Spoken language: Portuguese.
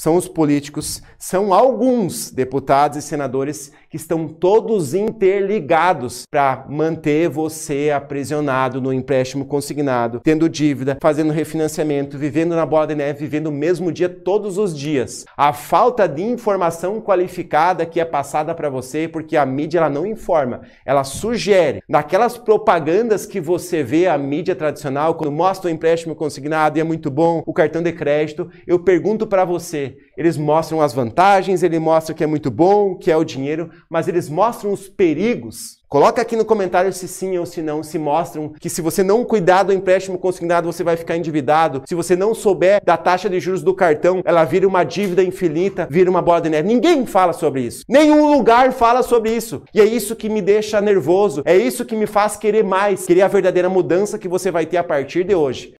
são os políticos, são alguns deputados e senadores que estão todos interligados para manter você aprisionado no empréstimo consignado, tendo dívida, fazendo refinanciamento, vivendo na bola de neve, vivendo o mesmo dia todos os dias. A falta de informação qualificada que é passada para você, porque a mídia ela não informa, ela sugere. Naquelas propagandas que você vê a mídia tradicional, quando mostra o empréstimo consignado e é muito bom, o cartão de crédito, eu pergunto para você, eles mostram as vantagens, ele mostra que é muito bom, que é o dinheiro, mas eles mostram os perigos. Coloca aqui no comentário se sim ou se não, se mostram que se você não cuidar do empréstimo consignado, você vai ficar endividado. Se você não souber da taxa de juros do cartão, ela vira uma dívida infinita, vira uma bola de neve. Ninguém fala sobre isso. Nenhum lugar fala sobre isso. E é isso que me deixa nervoso, é isso que me faz querer mais, querer a verdadeira mudança que você vai ter a partir de hoje.